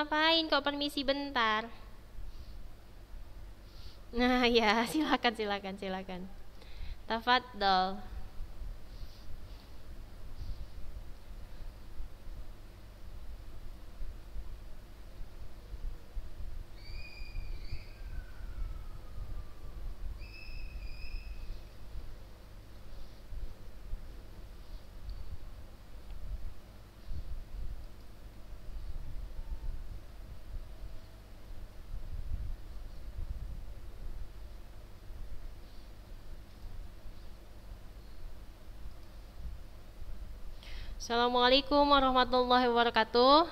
ngapain kok permisi bentar nah ya silakan silakan silakan tafadhol Assalamualaikum warahmatullahi wabarakatuh.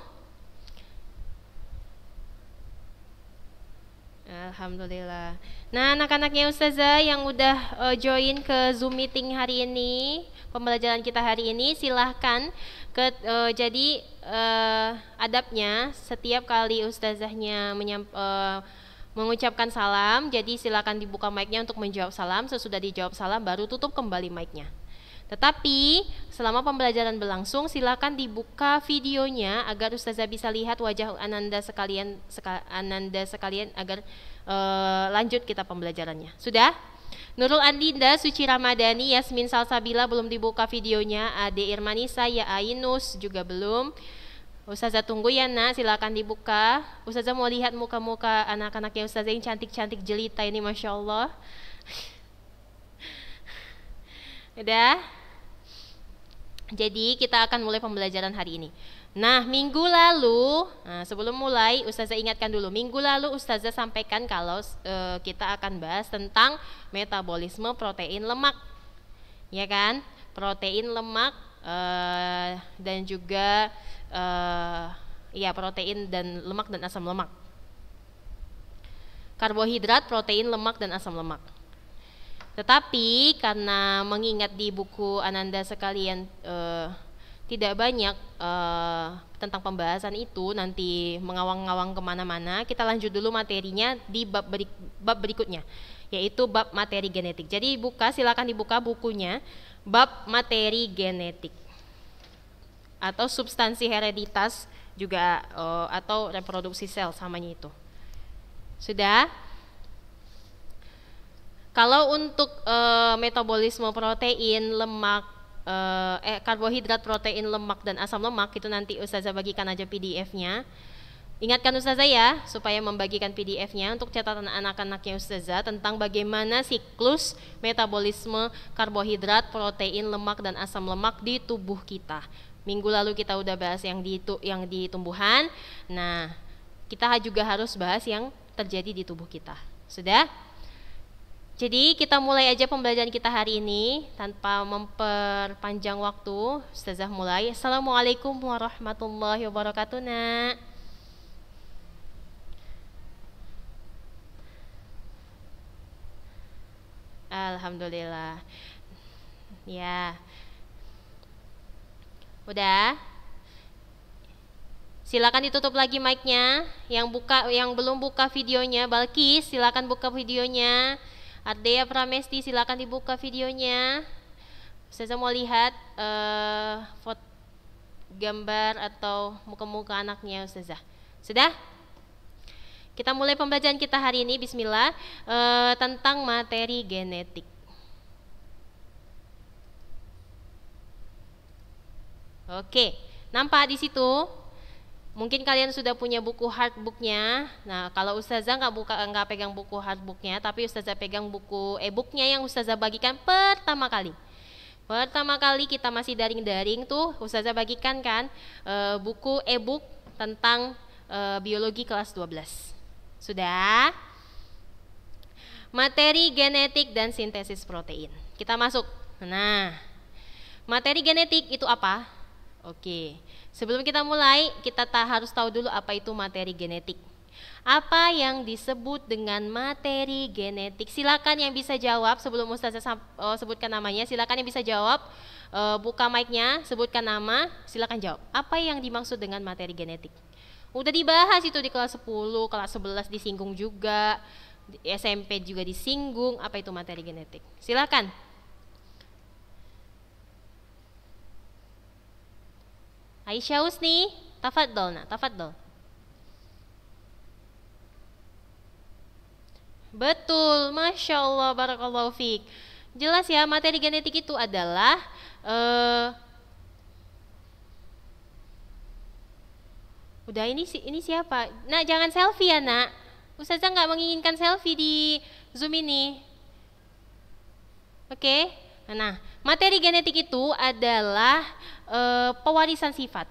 Alhamdulillah. Nah, anak-anaknya Ustazah yang udah uh, join ke Zoom meeting hari ini, pembelajaran kita hari ini, silahkan ke uh, jadi uh, adabnya setiap kali Ustazahnya menyamp, uh, mengucapkan salam, jadi silahkan dibuka mic-nya untuk menjawab salam. Sesudah dijawab salam, baru tutup kembali mic-nya. Tetapi selama pembelajaran berlangsung silakan dibuka videonya agar ustazah bisa lihat wajah ananda sekalian seka, ananda sekalian agar e, lanjut kita pembelajarannya. Sudah? Nurul Andinda, Suci Ramadhani, Yasmin Salsabila belum dibuka videonya, Ade Irmanisa, Ya Ainus juga belum. Ustazah tunggu ya nak, silakan dibuka. Ustazah mau lihat muka-muka anak-anak yang Ustazah yang cantik-cantik jelita ini, Masya Allah. Udah? Jadi kita akan mulai pembelajaran hari ini. Nah, minggu lalu, nah sebelum mulai Ustazah ingatkan dulu. Minggu lalu Ustazah sampaikan kalau e, kita akan bahas tentang metabolisme protein lemak. Ya kan? Protein lemak e, dan juga e, ya protein dan lemak dan asam lemak. Karbohidrat, protein, lemak dan asam lemak. Tetapi karena mengingat di buku Ananda sekalian uh, tidak banyak uh, tentang pembahasan itu nanti mengawang-awang kemana-mana, kita lanjut dulu materinya di bab, beri, bab berikutnya, yaitu bab materi genetik. Jadi buka, silakan dibuka bukunya, bab materi genetik atau substansi hereditas juga uh, atau reproduksi sel samanya itu. Sudah? Kalau untuk uh, metabolisme protein, lemak, uh, eh karbohidrat, protein, lemak dan asam lemak itu nanti Ustazah bagikan aja PDF-nya. Ingatkan Ustazah ya supaya membagikan PDF-nya untuk catatan anak-anaknya Ustazah tentang bagaimana siklus metabolisme karbohidrat, protein, lemak dan asam lemak di tubuh kita. Minggu lalu kita udah bahas yang di yang di tumbuhan. Nah, kita juga harus bahas yang terjadi di tubuh kita. Sudah? Jadi kita mulai aja pembelajaran kita hari ini tanpa memperpanjang waktu. Ustazah mulai. Assalamualaikum warahmatullahi wabarakatuh, Nak. Alhamdulillah. Ya. Udah? Silakan ditutup lagi mic-nya. Yang buka yang belum buka videonya, Balkis, silakan buka videonya. Ardea Pramesti silakan dibuka videonya saya mau lihat uh, eh, foto gambar atau muka-muka anaknya Ustazah sudah kita mulai pembelajaran kita hari ini Bismillah uh, tentang materi genetik Oke, nampak di situ Mungkin kalian sudah punya buku hardbooknya. Nah, kalau Ustazah nggak buka nggak pegang buku hardbooknya, tapi Ustazah pegang buku e-booknya yang Ustazah bagikan pertama kali. Pertama kali kita masih daring-daring tuh Ustazah bagikan kan e, buku e-book tentang e, biologi kelas 12. Sudah? Materi genetik dan sintesis protein. Kita masuk. Nah, materi genetik itu apa? Oke. Sebelum kita mulai, kita tak harus tahu dulu apa itu materi genetik. Apa yang disebut dengan materi genetik? Silakan yang bisa jawab sebelum Ustazah eh, sebutkan namanya, silakan yang bisa jawab eh, buka mic-nya, sebutkan nama, silakan jawab. Apa yang dimaksud dengan materi genetik? Udah dibahas itu di kelas 10, kelas 11 disinggung juga, SMP juga disinggung, apa itu materi genetik? Silakan. Aisyah Husni, tafadol nak, tafadol Betul, Masya Allah, Barakallahu Fik. Jelas ya, materi genetik itu adalah uh, Udah ini ini siapa? Nak jangan selfie ya nak. Ustazah nggak menginginkan selfie di Zoom ini. Oke? Okay? Nah, materi genetik itu adalah e, pewarisan sifat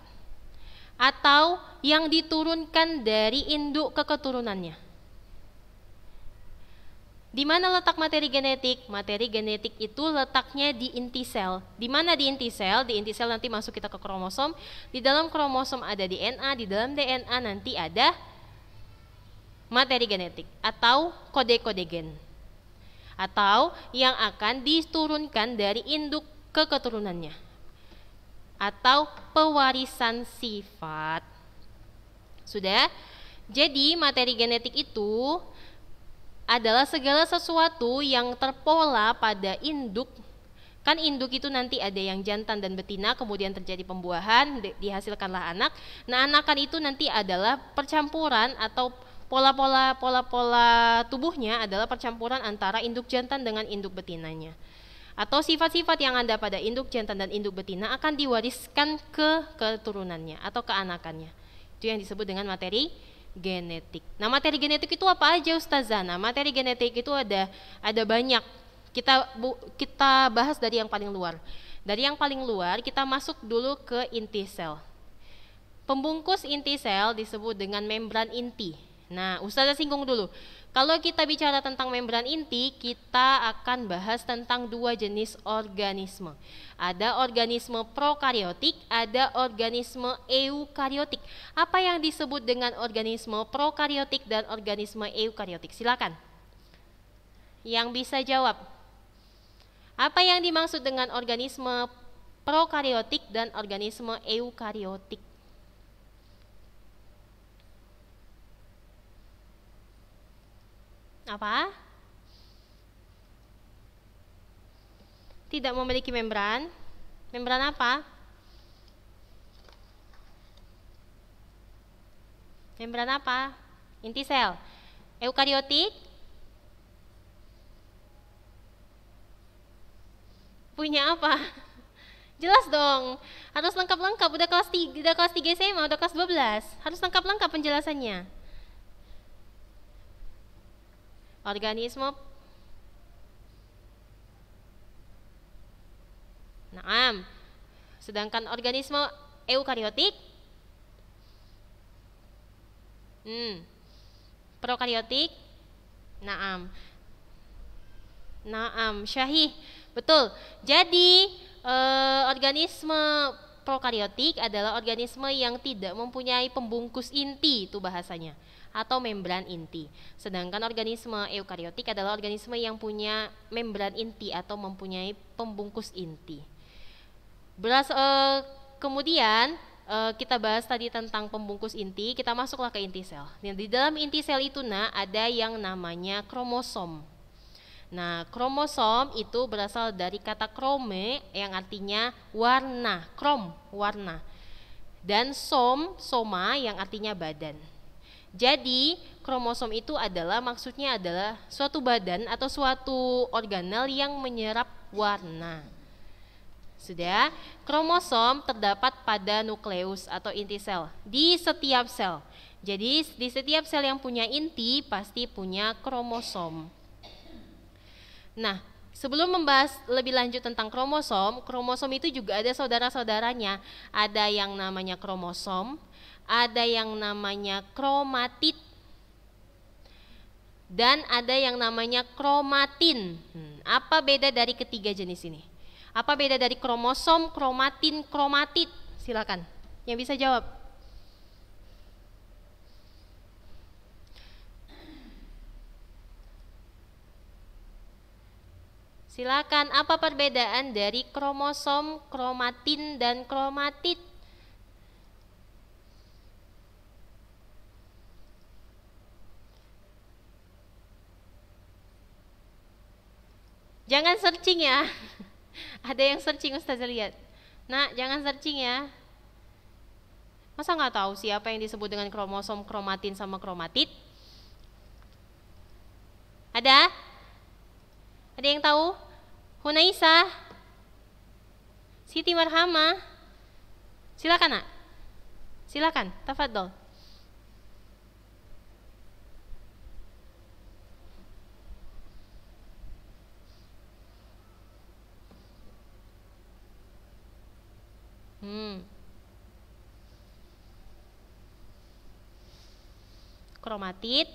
atau yang diturunkan dari induk ke keturunannya. Di mana letak materi genetik? Materi genetik itu letaknya di inti sel. Di mana di inti sel? Di inti sel nanti masuk kita ke kromosom. Di dalam kromosom ada DNA, di dalam DNA nanti ada materi genetik atau kode-kode gen. Atau yang akan diturunkan dari induk ke keturunannya atau pewarisan sifat. Sudah? Jadi materi genetik itu adalah segala sesuatu yang terpola pada induk. Kan induk itu nanti ada yang jantan dan betina, kemudian terjadi pembuahan, dihasilkanlah anak. Nah, anakan itu nanti adalah percampuran atau pola-pola pola-pola tubuhnya adalah percampuran antara induk jantan dengan induk betinanya atau sifat-sifat yang ada pada induk jantan dan induk betina akan diwariskan ke keturunannya atau keanakannya. Itu yang disebut dengan materi genetik. Nah, materi genetik itu apa aja Ustazah? Nah, materi genetik itu ada ada banyak. Kita bu, kita bahas dari yang paling luar. Dari yang paling luar kita masuk dulu ke inti sel. Pembungkus inti sel disebut dengan membran inti. Nah, Ustazah singgung dulu. Kalau kita bicara tentang membran inti, kita akan bahas tentang dua jenis organisme. Ada organisme prokariotik, ada organisme eukariotik. Apa yang disebut dengan organisme prokariotik dan organisme eukariotik? Silakan. Yang bisa jawab. Apa yang dimaksud dengan organisme prokariotik dan organisme eukariotik? apa? Tidak memiliki membran. Membran apa? Membran apa? Inti sel. Eukariotik punya apa? Jelas dong. Harus lengkap-lengkap udah kelas 3, udah kelas 3 SMA, udah kelas 12. Harus lengkap-lengkap penjelasannya. organisme Naam. Sedangkan organisme eukariotik hmm, prokariotik Naam. Naam, syahih. Betul. Jadi e, organisme prokariotik adalah organisme yang tidak mempunyai pembungkus inti itu bahasanya atau membran inti. Sedangkan organisme eukariotik adalah organisme yang punya membran inti atau mempunyai pembungkus inti. Beras, e, kemudian e, kita bahas tadi tentang pembungkus inti, kita masuklah ke inti sel. Nah, di dalam inti sel itu nah ada yang namanya kromosom. Nah, kromosom itu berasal dari kata krome yang artinya warna, krom, warna. Dan som, soma yang artinya badan. Jadi kromosom itu adalah maksudnya adalah suatu badan atau suatu organel yang menyerap warna. Sudah, ya? kromosom terdapat pada nukleus atau inti sel di setiap sel. Jadi di setiap sel yang punya inti pasti punya kromosom. Nah, sebelum membahas lebih lanjut tentang kromosom, kromosom itu juga ada saudara-saudaranya. Ada yang namanya kromosom, ada yang namanya kromatit dan ada yang namanya kromatin. Hmm, apa beda dari ketiga jenis ini? Apa beda dari kromosom, kromatin, kromatit? Silakan. Yang bisa jawab. Silakan, apa perbedaan dari kromosom, kromatin, dan kromatit? Jangan searching ya. Ada yang searching Ustazah lihat. Nah, jangan searching ya. Masa nggak tahu siapa yang disebut dengan kromosom kromatin sama kromatid? Ada? Ada yang tahu? Hunaisa? Siti Marhama? Silakan, Nak. Silakan, tafadhol. Hmm. Kromatit.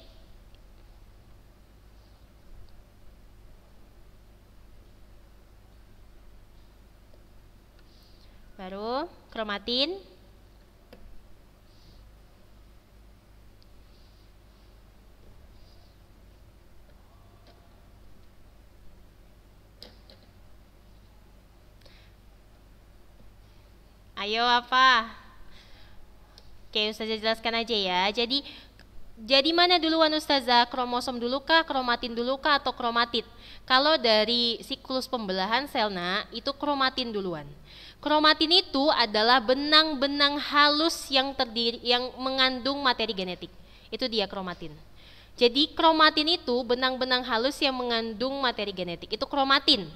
Baru kromatin. Ayo apa? Oke, Ustazah jelaskan aja ya. Jadi jadi mana duluan Ustazah? Kromosom dulu kah, kromatin dulu kah atau kromatid? Kalau dari siklus pembelahan sel, selna itu kromatin duluan. Kromatin itu adalah benang-benang halus yang terdiri yang mengandung materi genetik. Itu dia kromatin. Jadi kromatin itu benang-benang halus yang mengandung materi genetik. Itu kromatin.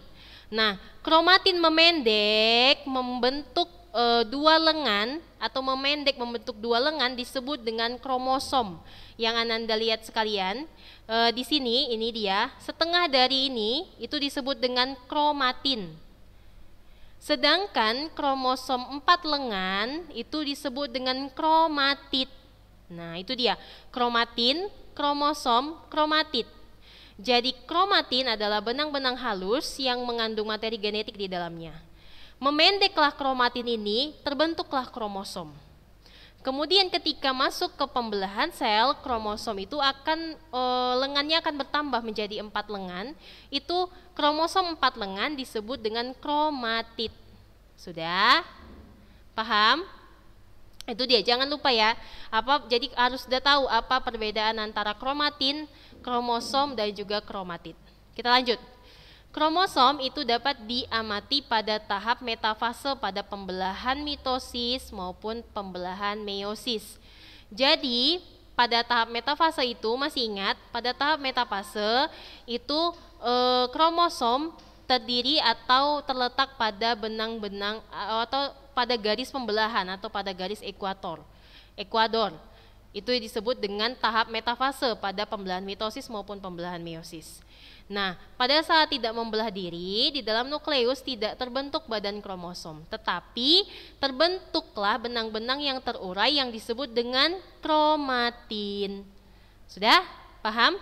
Nah, kromatin memendek, membentuk e, dua lengan atau memendek membentuk dua lengan disebut dengan kromosom. Yang anda lihat sekalian, e, di sini ini dia, setengah dari ini itu disebut dengan kromatin. Sedangkan kromosom empat lengan itu disebut dengan kromatid. Nah, itu dia. Kromatin, kromosom, kromatid. Jadi kromatin adalah benang-benang halus yang mengandung materi genetik di dalamnya. Memendeklah kromatin ini, terbentuklah kromosom. Kemudian ketika masuk ke pembelahan sel, kromosom itu akan e, lengannya akan bertambah menjadi empat lengan. Itu kromosom empat lengan disebut dengan kromatid. Sudah? Paham? Itu dia, jangan lupa ya. Apa jadi harus sudah tahu apa perbedaan antara kromatin, kromosom dan juga kromatid. Kita lanjut. Kromosom itu dapat diamati pada tahap metafase pada pembelahan mitosis maupun pembelahan meiosis. Jadi, pada tahap metafase itu masih ingat, pada tahap metafase itu e, kromosom terdiri atau terletak pada benang-benang eh, atau pada garis pembelahan atau pada garis ekuator. Ekuador. Itu disebut dengan tahap metafase pada pembelahan mitosis maupun pembelahan meiosis. Nah, pada saat tidak membelah diri, di dalam nukleus tidak terbentuk badan kromosom, tetapi terbentuklah benang-benang yang terurai yang disebut dengan kromatin. Sudah? Paham?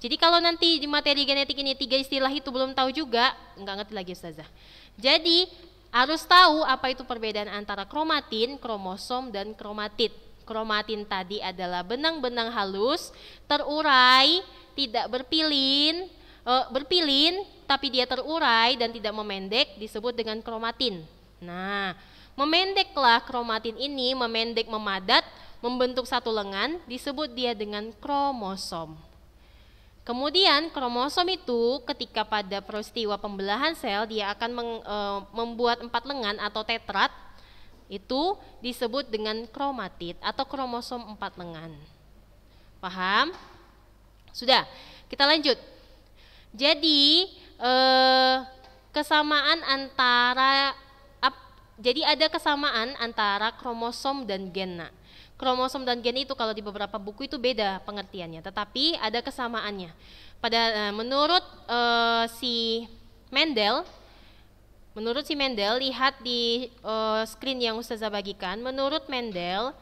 Jadi kalau nanti di materi genetik ini tiga istilah itu belum tahu juga, enggak ngerti lagi Ustazah. Jadi harus tahu apa itu perbedaan antara kromatin, kromosom, dan kromatid. Kromatin tadi adalah benang-benang halus, terurai, tidak berpilin, e, berpilin tapi dia terurai dan tidak memendek disebut dengan kromatin. Nah, memendeklah kromatin ini memendek memadat membentuk satu lengan disebut dia dengan kromosom. Kemudian kromosom itu ketika pada peristiwa pembelahan sel dia akan meng, e, membuat empat lengan atau tetrad itu disebut dengan kromatid atau kromosom empat lengan. Paham? Sudah, kita lanjut. Jadi eh, kesamaan antara ap, jadi ada kesamaan antara kromosom dan gen. Nah, kromosom dan gen itu kalau di beberapa buku itu beda pengertiannya, tetapi ada kesamaannya. Pada eh, menurut eh, si Mendel, menurut si Mendel lihat di eh, screen yang Ustazah bagikan, menurut Mendel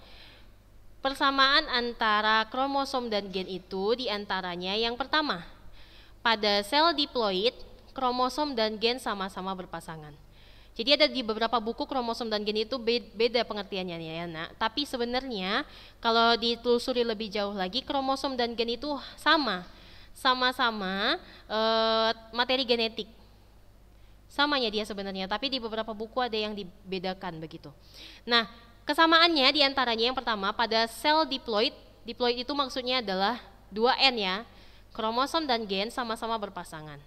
persamaan antara kromosom dan gen itu diantaranya yang pertama pada sel diploid, kromosom dan gen sama-sama berpasangan. Jadi ada di beberapa buku kromosom dan gen itu beda pengertiannya ya, Nak. Tapi sebenarnya kalau ditelusuri lebih jauh lagi kromosom dan gen itu sama. Sama-sama e, materi genetik. Samanya dia sebenarnya, tapi di beberapa buku ada yang dibedakan begitu. Nah, kesamaannya diantaranya yang pertama pada sel diploid. Diploid itu maksudnya adalah 2N ya, Kromosom dan gen sama-sama berpasangan.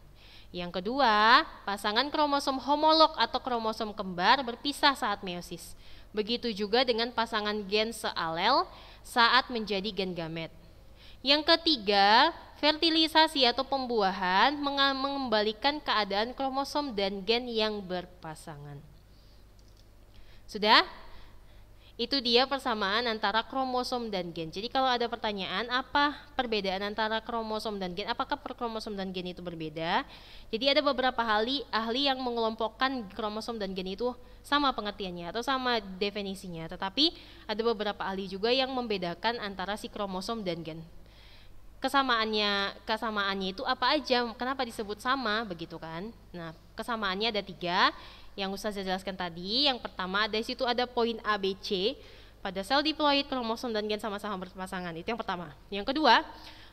Yang kedua, pasangan kromosom homolog atau kromosom kembar berpisah saat meiosis. Begitu juga dengan pasangan gen sealel saat menjadi gen gamet. Yang ketiga, fertilisasi atau pembuahan mengembalikan keadaan kromosom dan gen yang berpasangan. Sudah? Itu dia persamaan antara kromosom dan gen. Jadi kalau ada pertanyaan apa perbedaan antara kromosom dan gen, apakah per kromosom dan gen itu berbeda? Jadi ada beberapa ahli ahli yang mengelompokkan kromosom dan gen itu sama pengertiannya atau sama definisinya, tetapi ada beberapa ahli juga yang membedakan antara si kromosom dan gen. Kesamaannya kesamaannya itu apa aja? Kenapa disebut sama begitu kan? Nah, kesamaannya ada tiga yang usah saya jelaskan tadi. Yang pertama dari situ ada poin ABC pada sel diploid, kromosom dan gen sama-sama berpasangan. Itu yang pertama. Yang kedua,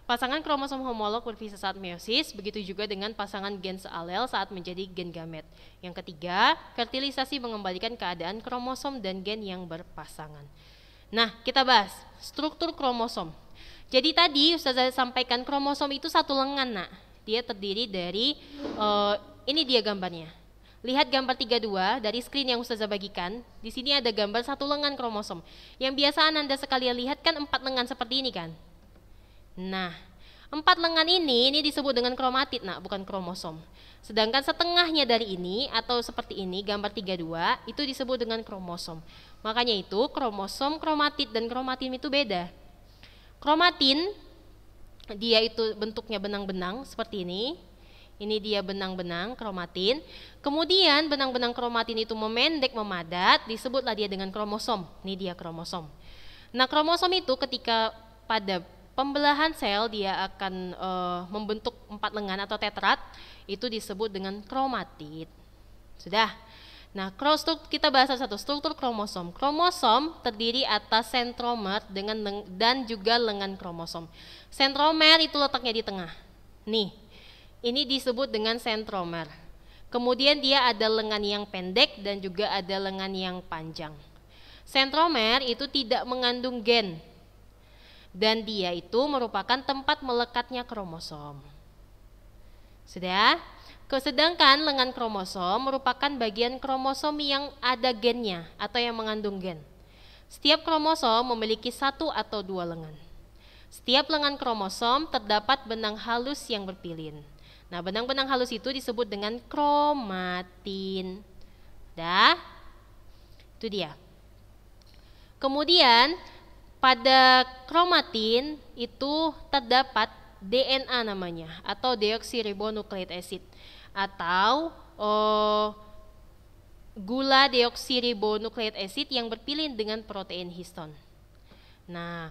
pasangan kromosom homolog berpisah saat meiosis, begitu juga dengan pasangan gen sealel saat menjadi gen gamet. Yang ketiga, fertilisasi mengembalikan keadaan kromosom dan gen yang berpasangan. Nah, kita bahas struktur kromosom. Jadi tadi saya sampaikan kromosom itu satu lengan, Nak. Dia terdiri dari uh, ini dia gambarnya Lihat gambar 32 dari screen yang Ustazah bagikan. Di sini ada gambar satu lengan kromosom. Yang biasa Anda sekalian lihat kan empat lengan seperti ini kan? Nah, empat lengan ini ini disebut dengan kromatid, nah bukan kromosom. Sedangkan setengahnya dari ini atau seperti ini gambar 32 itu disebut dengan kromosom. Makanya itu kromosom, kromatid dan kromatin itu beda. Kromatin dia itu bentuknya benang-benang seperti ini. Ini dia benang-benang kromatin. Kemudian benang-benang kromatin itu memendek, memadat, disebutlah dia dengan kromosom. Ini dia kromosom. Nah, kromosom itu ketika pada pembelahan sel dia akan e, membentuk empat lengan atau tetrat, itu disebut dengan kromatid. Sudah. Nah, kita bahas satu struktur kromosom. Kromosom terdiri atas sentromer dengan dan juga lengan kromosom. Sentromer itu letaknya di tengah. Nih, ini disebut dengan sentromer. Kemudian dia ada lengan yang pendek dan juga ada lengan yang panjang. Sentromer itu tidak mengandung gen dan dia itu merupakan tempat melekatnya kromosom. Sudah? Sedangkan lengan kromosom merupakan bagian kromosom yang ada gennya atau yang mengandung gen. Setiap kromosom memiliki satu atau dua lengan. Setiap lengan kromosom terdapat benang halus yang berpilin. Nah, benang-benang halus itu disebut dengan kromatin. Dah? Itu dia. Kemudian pada kromatin itu terdapat DNA namanya atau deoxyribonucleic acid atau oh, gula deoxyribonucleic acid yang berpilin dengan protein histon. Nah,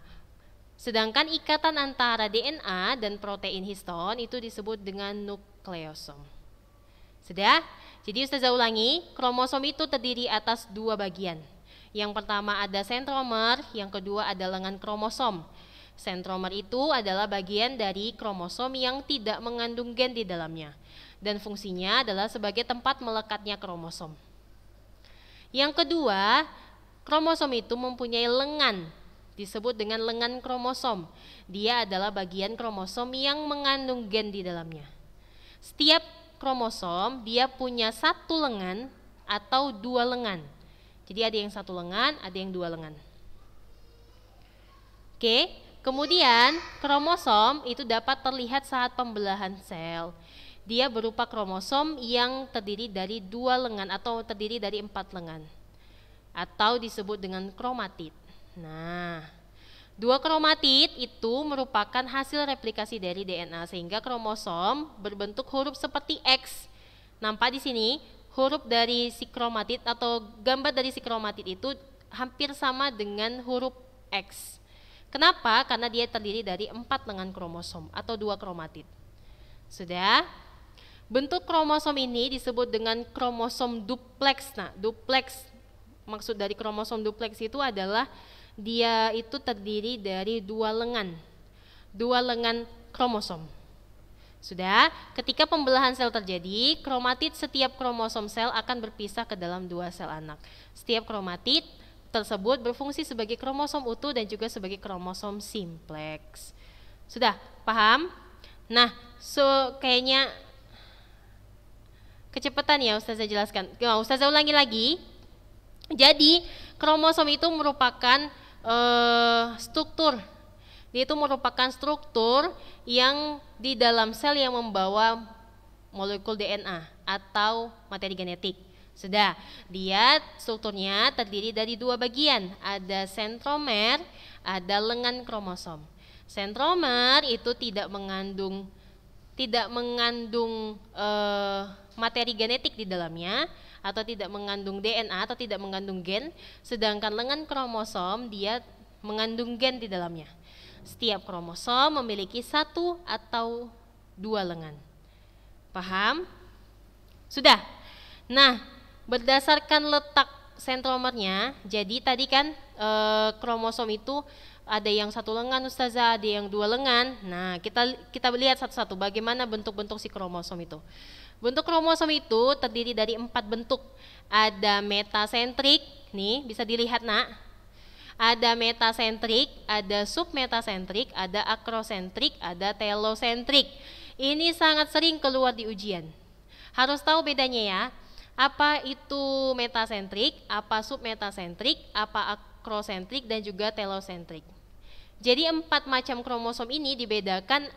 Sedangkan ikatan antara DNA dan protein histon itu disebut dengan nukleosom. Sudah? Jadi Ustazah ulangi, kromosom itu terdiri atas dua bagian. Yang pertama ada sentromer, yang kedua ada lengan kromosom. Sentromer itu adalah bagian dari kromosom yang tidak mengandung gen di dalamnya dan fungsinya adalah sebagai tempat melekatnya kromosom. Yang kedua, kromosom itu mempunyai lengan disebut dengan lengan kromosom. Dia adalah bagian kromosom yang mengandung gen di dalamnya. Setiap kromosom dia punya satu lengan atau dua lengan. Jadi ada yang satu lengan, ada yang dua lengan. Oke, kemudian kromosom itu dapat terlihat saat pembelahan sel. Dia berupa kromosom yang terdiri dari dua lengan atau terdiri dari empat lengan atau disebut dengan kromatit. Nah, dua kromatid itu merupakan hasil replikasi dari DNA sehingga kromosom berbentuk huruf seperti X. Nampak di sini huruf dari si kromatid atau gambar dari si kromatid itu hampir sama dengan huruf X. Kenapa? Karena dia terdiri dari empat lengan kromosom atau dua kromatid. Sudah? Bentuk kromosom ini disebut dengan kromosom duplex Nah, duplex maksud dari kromosom duplex itu adalah dia itu terdiri dari dua lengan, dua lengan kromosom. Sudah, ketika pembelahan sel terjadi, kromatid setiap kromosom sel akan berpisah ke dalam dua sel anak. Setiap kromatid tersebut berfungsi sebagai kromosom utuh dan juga sebagai kromosom simplex. Sudah, paham? Nah, so kayaknya kecepatan ya Ustazah jelaskan. Nah, Ustazah ulangi lagi. Jadi, kromosom itu merupakan uh, struktur. Dia itu merupakan struktur yang di dalam sel yang membawa molekul DNA atau materi genetik. Sudah, dia strukturnya terdiri dari dua bagian, ada sentromer, ada lengan kromosom. Sentromer itu tidak mengandung tidak mengandung e, materi genetik di dalamnya, atau tidak mengandung DNA atau tidak mengandung gen, sedangkan lengan kromosom dia mengandung gen di dalamnya. Setiap kromosom memiliki satu atau dua lengan. Paham? Sudah. Nah, berdasarkan letak sentromernya, jadi tadi kan e, kromosom itu ada yang satu lengan ustazah, ada yang dua lengan. Nah, kita kita lihat satu-satu bagaimana bentuk-bentuk si kromosom itu. Bentuk kromosom itu terdiri dari empat bentuk. Ada metasentrik, nih bisa dilihat nak. Ada metasentrik, ada submetasentrik, ada akrosentrik, ada telosentrik. Ini sangat sering keluar di ujian. Harus tahu bedanya ya. Apa itu metasentrik, apa submetasentrik, apa akrosentrik dan juga telosentrik. Jadi empat macam kromosom ini dibedakan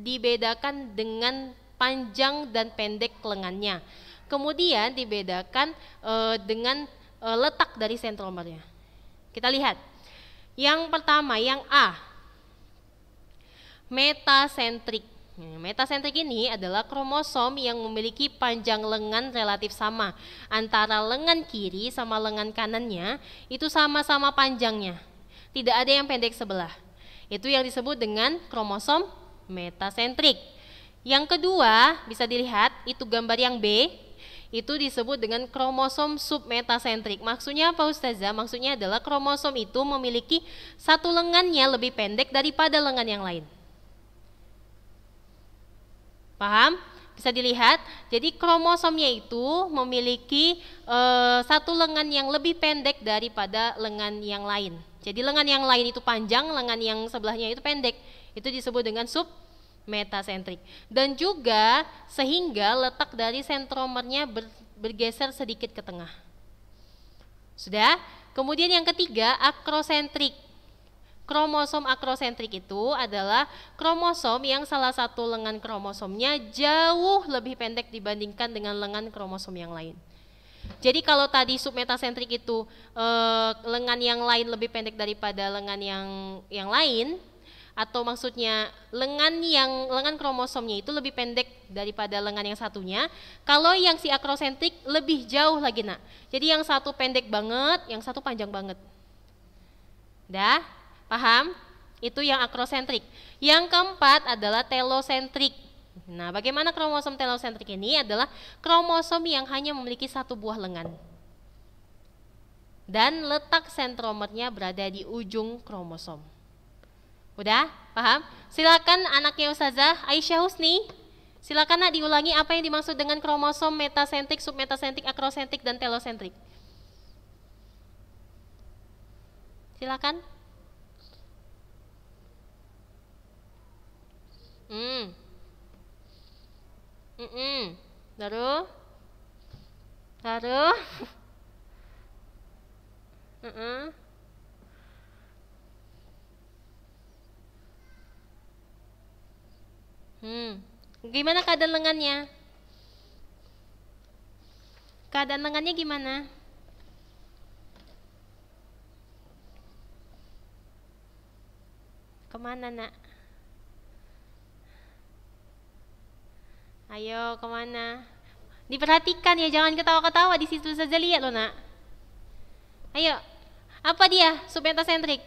dibedakan dengan panjang dan pendek lengannya. Kemudian dibedakan e, dengan e, letak dari sentromernya. Kita lihat. Yang pertama, yang A. Metasentrik. Hmm, metasentrik ini adalah kromosom yang memiliki panjang lengan relatif sama antara lengan kiri sama lengan kanannya itu sama-sama panjangnya. Tidak ada yang pendek sebelah. Itu yang disebut dengan kromosom metasentrik. Yang kedua, bisa dilihat itu gambar yang B, itu disebut dengan kromosom submetasentrik. Maksudnya apa Ustazah? Maksudnya adalah kromosom itu memiliki satu lengannya lebih pendek daripada lengan yang lain. Paham? Bisa dilihat. Jadi kromosomnya itu memiliki e, satu lengan yang lebih pendek daripada lengan yang lain. Jadi lengan yang lain itu panjang, lengan yang sebelahnya itu pendek. Itu disebut dengan sub metasentrik dan juga sehingga letak dari sentromernya bergeser sedikit ke tengah. Sudah? Kemudian yang ketiga akrosentrik. Kromosom akrosentrik itu adalah kromosom yang salah satu lengan kromosomnya jauh lebih pendek dibandingkan dengan lengan kromosom yang lain. Jadi kalau tadi submetasentrik itu e, lengan yang lain lebih pendek daripada lengan yang yang lain, atau maksudnya lengan yang lengan kromosomnya itu lebih pendek daripada lengan yang satunya. Kalau yang si akrosentrik lebih jauh lagi nak. Jadi yang satu pendek banget, yang satu panjang banget. Dah, paham? Itu yang akrosentrik. Yang keempat adalah telosentrik. Nah, bagaimana kromosom telosentrik ini adalah kromosom yang hanya memiliki satu buah lengan. Dan letak sentromernya berada di ujung kromosom. Udah? Paham? Silakan anaknya Ustazah Aisyah Husni. Silakan nak diulangi apa yang dimaksud dengan kromosom metasentik, submetasentik, akrosentrik dan telosentrik. Silakan. Hmm. Mm -mm. Lalu, lalu, -mm. Hmm. Gimana keadaan lengannya? Keadaan lengannya gimana? Kemana nak? Ayo kemana? Diperhatikan ya, jangan ketawa-ketawa di situ saja lihat loh nak. Ayo, apa dia? Subpentasentrik.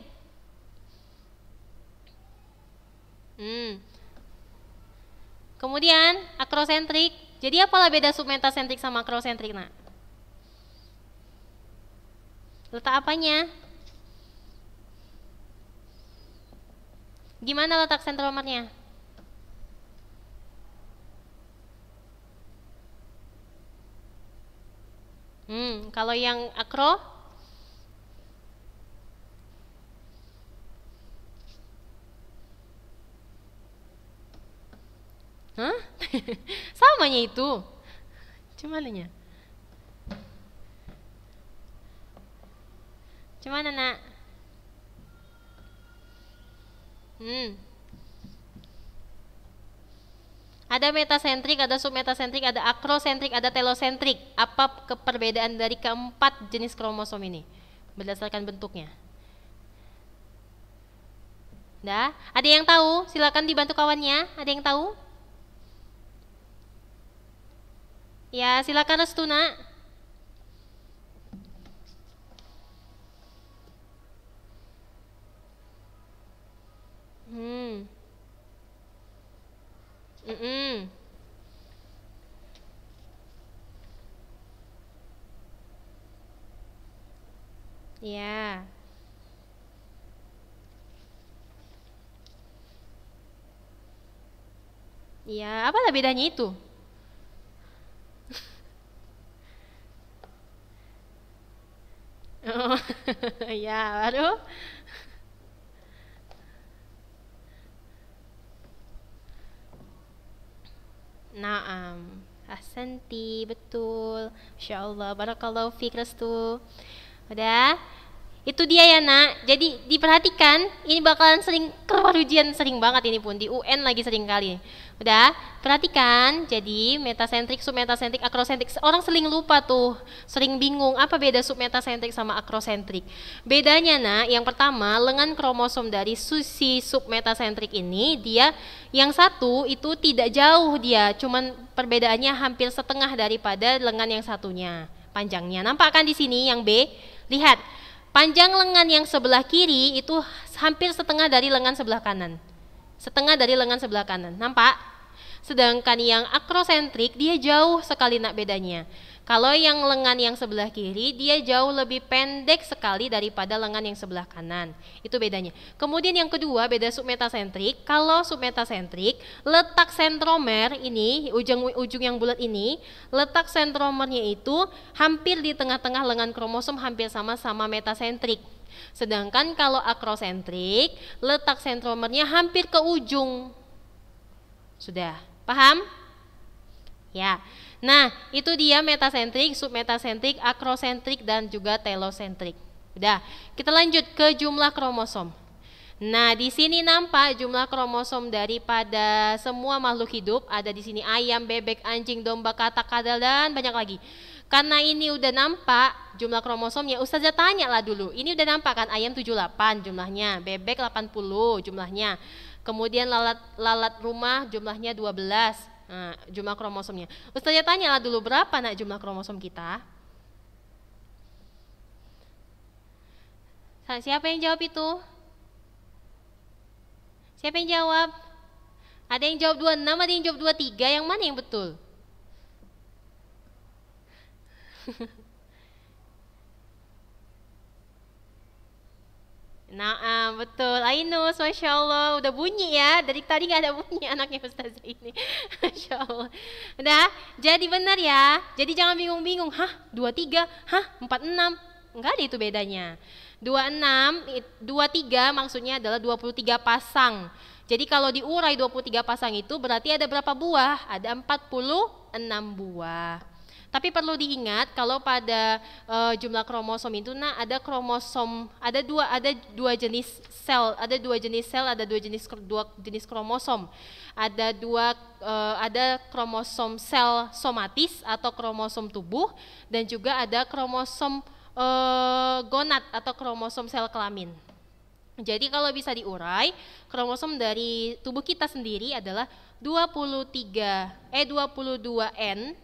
Hmm, Kemudian akrosentrik. Jadi apalah beda submetasentrik sama akrosentrik, Nak? Letak apanya? Gimana letak sentromernya? Hmm, kalau yang akro Samanya itu. Cumananya. Cuman nak? Hmm. Ada metasentrik, ada submetasentrik, ada akrosentrik, ada telosentrik. Apa keperbedaan dari keempat jenis kromosom ini berdasarkan bentuknya? Dah. ada yang tahu? Silakan dibantu kawannya. Ada yang tahu? Ya, silakan Astuna. Hmm. Mm -mm. Ya. Ya, apa bedanya itu? ya, baru Naam. Hasanti, betul. Insyaallah Barakallahu fiik restu. Udah? Itu dia ya nak. Jadi diperhatikan, ini bakalan sering keluar sering banget ini pun di UN lagi sering kali. Udah, perhatikan. Jadi metasentrik, submetasentrik, akrosentrik. Orang sering lupa tuh, sering bingung apa beda submetasentrik sama akrosentrik. Bedanya nak, yang pertama lengan kromosom dari susi submetasentrik ini dia yang satu itu tidak jauh dia, cuman perbedaannya hampir setengah daripada lengan yang satunya panjangnya. Nampak kan di sini yang B? Lihat, Panjang lengan yang sebelah kiri itu hampir setengah dari lengan sebelah kanan. Setengah dari lengan sebelah kanan. Nampak? Sedangkan yang akrosentrik dia jauh sekali nak bedanya. Kalau yang lengan yang sebelah kiri dia jauh lebih pendek sekali daripada lengan yang sebelah kanan. Itu bedanya. Kemudian yang kedua beda submetasentrik. Kalau submetasentrik letak sentromer ini ujung-ujung yang bulat ini letak sentromernya itu hampir di tengah-tengah lengan kromosom hampir sama sama metasentrik. Sedangkan kalau akrosentrik letak sentromernya hampir ke ujung. Sudah paham? Ya. Nah, itu dia metasentrik, submetasentrik, akrosentrik dan juga telosentrik. Udah, kita lanjut ke jumlah kromosom. Nah, di sini nampak jumlah kromosom daripada semua makhluk hidup. Ada di sini ayam, bebek, anjing, domba, katak, kadal, dan banyak lagi. Karena ini udah nampak jumlah kromosomnya, Ustazah tanya lah dulu. Ini udah nampak kan ayam 78 jumlahnya, bebek 80 jumlahnya. Kemudian lalat lalat rumah jumlahnya 12. Nah, jumlah kromosomnya. Ustaznya tanya lah dulu berapa nak jumlah kromosom kita? Siapa yang jawab itu? Siapa yang jawab? Ada yang jawab 26, ada yang jawab tiga, yang mana yang betul? Nah, betul. Ainus, Masya Allah. Udah bunyi ya. Dari tadi nggak ada bunyi anaknya Ustazah ini. Masya Allah. Udah, jadi benar ya. Jadi jangan bingung-bingung. Hah, dua tiga Hah, empat enam Enggak ada itu bedanya. dua enam dua tiga maksudnya adalah dua puluh tiga pasang. Jadi kalau diurai dua puluh tiga pasang itu berarti ada berapa buah? Ada empat puluh enam buah. Tapi perlu diingat kalau pada uh, jumlah kromosom itu nah ada kromosom, ada dua ada dua jenis sel, ada dua jenis sel, ada dua jenis dua jenis kromosom. Ada dua uh, ada kromosom sel somatis atau kromosom tubuh dan juga ada kromosom uh, gonad atau kromosom sel kelamin. Jadi kalau bisa diurai, kromosom dari tubuh kita sendiri adalah 23 eh 22N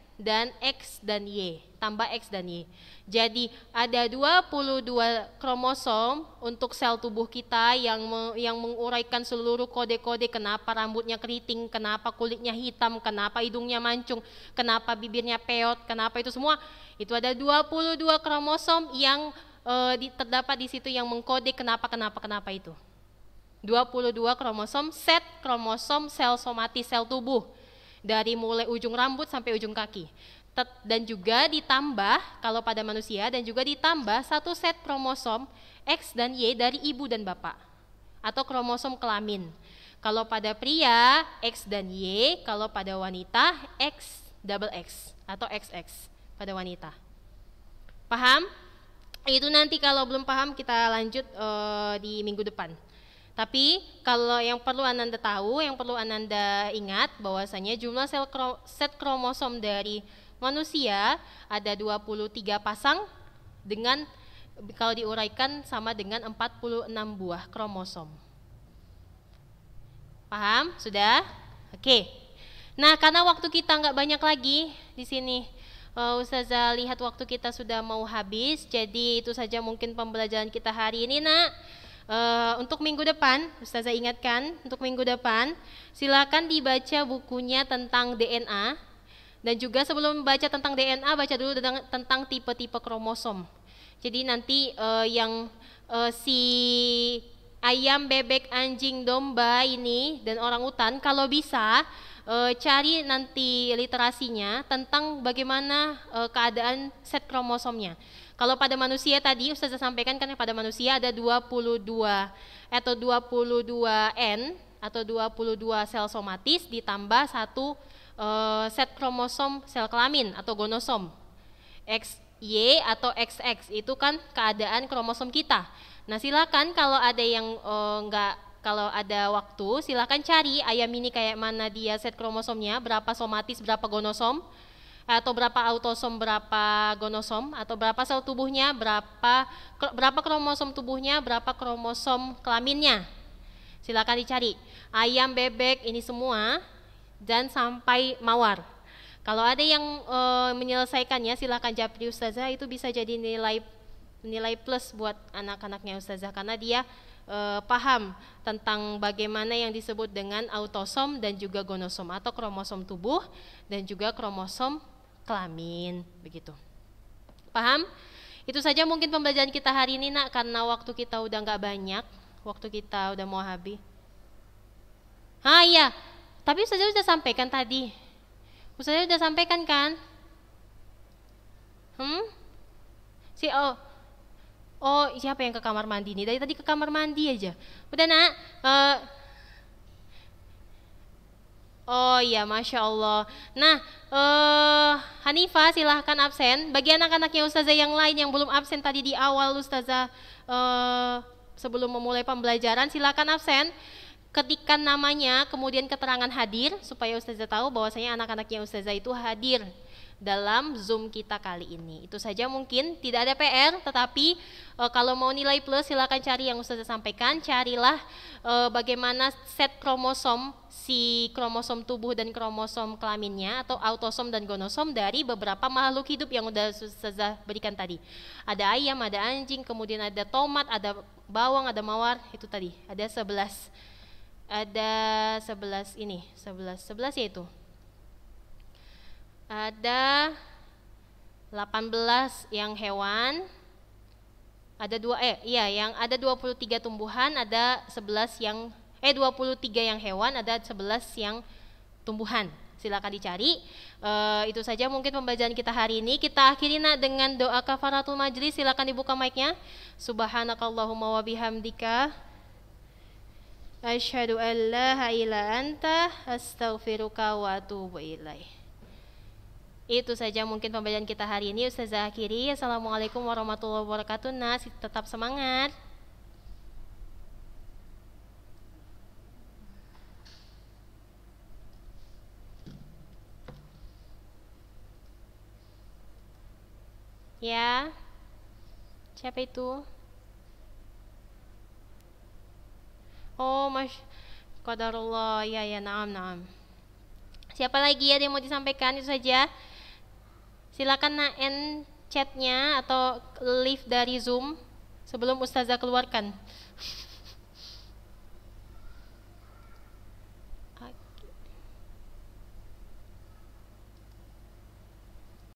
dan X dan Y, tambah X dan Y. Jadi ada 22 kromosom untuk sel tubuh kita yang me, yang menguraikan seluruh kode-kode kenapa rambutnya keriting, kenapa kulitnya hitam, kenapa hidungnya mancung, kenapa bibirnya peot, kenapa itu semua. Itu ada 22 kromosom yang e, di, terdapat di situ yang mengkode kenapa kenapa kenapa itu. 22 kromosom set kromosom sel somatis sel tubuh dari mulai ujung rambut sampai ujung kaki. Dan juga ditambah kalau pada manusia dan juga ditambah satu set kromosom X dan Y dari ibu dan bapak atau kromosom kelamin. Kalau pada pria X dan Y, kalau pada wanita X double X atau XX pada wanita. Paham? Itu nanti kalau belum paham kita lanjut uh, di minggu depan. Tapi kalau yang perlu Ananda tahu, yang perlu Ananda ingat bahwasanya jumlah sel kro set kromosom dari manusia ada 23 pasang dengan kalau diuraikan sama dengan 46 buah kromosom. Paham? Sudah? Oke. Nah, karena waktu kita nggak banyak lagi di sini, uh, Ustazah lihat waktu kita sudah mau habis, jadi itu saja mungkin pembelajaran kita hari ini, Nak. Uh, untuk minggu depan, Ustazah ingatkan, untuk minggu depan silakan dibaca bukunya tentang DNA dan juga sebelum baca tentang DNA baca dulu tentang, tipe-tipe kromosom. Jadi nanti uh, yang uh, si ayam, bebek, anjing, domba ini dan orang utan, kalau bisa e, cari nanti literasinya tentang bagaimana e, keadaan set kromosomnya. Kalau pada manusia tadi Ustazah sampaikan kan pada manusia ada 22 eh, atau 22N atau 22 sel somatis ditambah satu uh, set kromosom sel kelamin atau gonosom. XY atau XX itu kan keadaan kromosom kita. Nah, silakan kalau ada yang uh, eh, enggak kalau ada waktu silakan cari ayam ini kayak mana dia set kromosomnya, berapa somatis, berapa gonosom atau berapa autosom, berapa gonosom atau berapa sel tubuhnya, berapa berapa kromosom tubuhnya, berapa kromosom kelaminnya. Silakan dicari. Ayam, bebek ini semua dan sampai mawar. Kalau ada yang e, menyelesaikannya silakan japri ustazah itu bisa jadi nilai nilai plus buat anak-anaknya ustazah karena dia e, paham tentang bagaimana yang disebut dengan autosom dan juga gonosom atau kromosom tubuh dan juga kromosom kelamin begitu. Paham? Itu saja mungkin pembelajaran kita hari ini nak karena waktu kita udah nggak banyak, waktu kita udah mau habis. Ah iya, tapi saja sudah sampaikan tadi. Ustazah sudah sampaikan kan? Hmm? Si oh, oh siapa yang ke kamar mandi nih? Dari tadi ke kamar mandi aja. Udah nak, uh, Oh iya, masya Allah. Nah, eh, Hanifah silahkan absen. Bagi anak-anaknya Ustazah yang lain yang belum absen tadi di awal Ustazah eh, sebelum memulai pembelajaran, silahkan absen. Ketikkan namanya, kemudian keterangan hadir supaya Ustazah tahu bahwasanya anak-anaknya Ustazah itu hadir dalam Zoom kita kali ini. Itu saja mungkin, tidak ada PR, tetapi e, kalau mau nilai plus silakan cari yang Ustazah sampaikan, carilah e, bagaimana set kromosom si kromosom tubuh dan kromosom kelaminnya atau autosom dan gonosom dari beberapa makhluk hidup yang sudah Ustazah berikan tadi. Ada ayam, ada anjing, kemudian ada tomat, ada bawang, ada mawar, itu tadi. Ada sebelas ada sebelas ini, sebelas sebelas yaitu ada 18 yang hewan, ada dua eh iya yang ada 23 tumbuhan, ada 11 yang eh 23 yang hewan, ada 11 yang tumbuhan. Silakan dicari. E, itu saja mungkin pembacaan kita hari ini. Kita akhiri nak dengan doa kafaratul majlis. Silakan dibuka mic-nya. Subhanakallahumma wa bihamdika asyhadu an la ilaha illa anta astaghfiruka wa atubu ilaihi itu saja mungkin pembelajaran kita hari ini Ustazah Akhiri. Assalamualaikum warahmatullahi wabarakatuh. Nas, tetap semangat. Ya. Siapa itu? Oh, Mas Qadarullah. Ya, ya, naam, naam. Siapa lagi ya yang mau disampaikan itu saja? Silakan naen chatnya atau leave dari Zoom sebelum Ustazah keluarkan.